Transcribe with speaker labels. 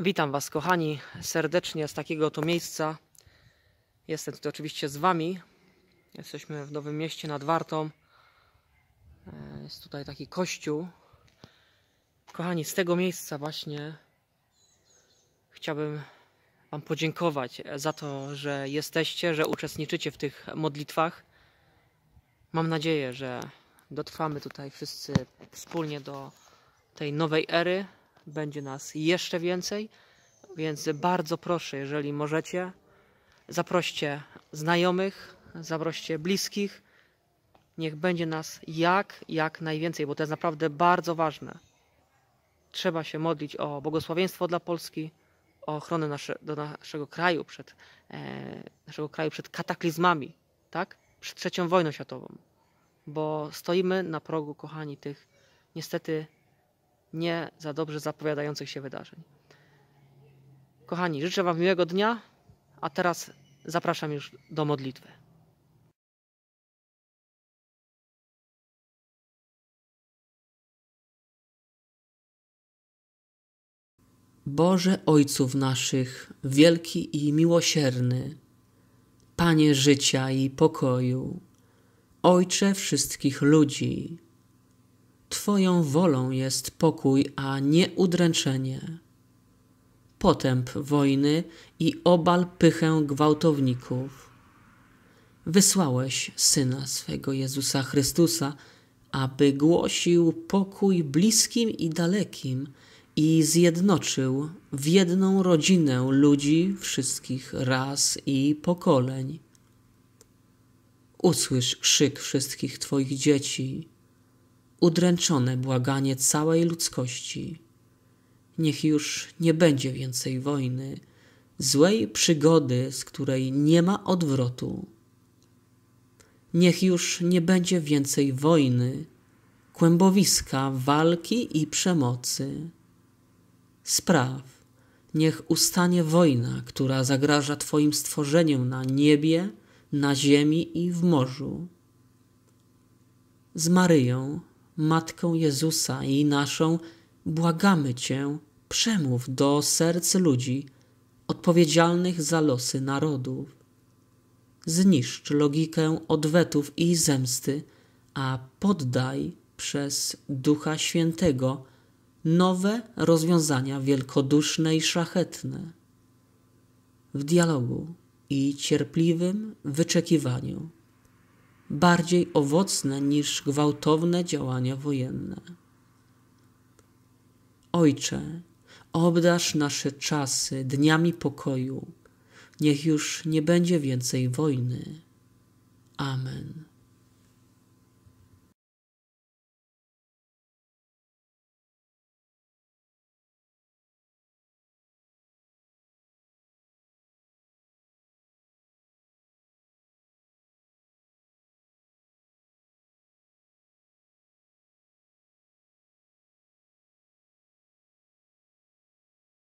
Speaker 1: Witam Was, kochani, serdecznie z takiego to miejsca. Jestem tutaj oczywiście z Wami. Jesteśmy w Nowym Mieście nad Wartą. E, jest tutaj taki kościół. Kochani, z tego miejsca właśnie chciałbym Wam podziękować za to, że jesteście, że uczestniczycie w tych modlitwach. Mam nadzieję, że dotrwamy tutaj wszyscy wspólnie do tej nowej ery, będzie nas jeszcze więcej, więc bardzo proszę, jeżeli możecie, zaproście znajomych, zaproście bliskich. Niech będzie nas jak, jak najwięcej, bo to jest naprawdę bardzo ważne. Trzeba się modlić o błogosławieństwo dla Polski, o ochronę nasze, do naszego kraju przed, e, naszego kraju przed kataklizmami, tak? Przed trzecią wojną światową. Bo stoimy na progu, kochani, tych niestety nie za dobrze zapowiadających się wydarzeń. Kochani, życzę Wam miłego dnia, a teraz zapraszam już do modlitwy. Boże Ojców naszych, wielki i miłosierny, Panie życia i pokoju, Ojcze wszystkich ludzi, Twoją wolą jest pokój, a nie udręczenie. Potęp wojny i obal pychę gwałtowników. Wysłałeś Syna swego Jezusa Chrystusa, aby głosił pokój bliskim i dalekim i zjednoczył w jedną rodzinę ludzi wszystkich ras i pokoleń. Usłysz krzyk wszystkich Twoich dzieci udręczone błaganie całej ludzkości. Niech już nie będzie więcej wojny, złej przygody, z której nie ma odwrotu. Niech już nie będzie więcej wojny, kłębowiska, walki i przemocy. Spraw, niech ustanie wojna, która zagraża Twoim stworzeniom na niebie, na ziemi i w morzu. Z Maryją, Matką Jezusa i naszą, błagamy Cię, przemów do serc ludzi odpowiedzialnych za losy narodów. Zniszcz logikę odwetów i zemsty, a poddaj przez Ducha Świętego nowe rozwiązania wielkoduszne i szlachetne. W dialogu i cierpliwym wyczekiwaniu bardziej owocne niż gwałtowne działania wojenne. Ojcze, obdarz nasze czasy dniami pokoju. Niech już nie będzie więcej wojny. Amen.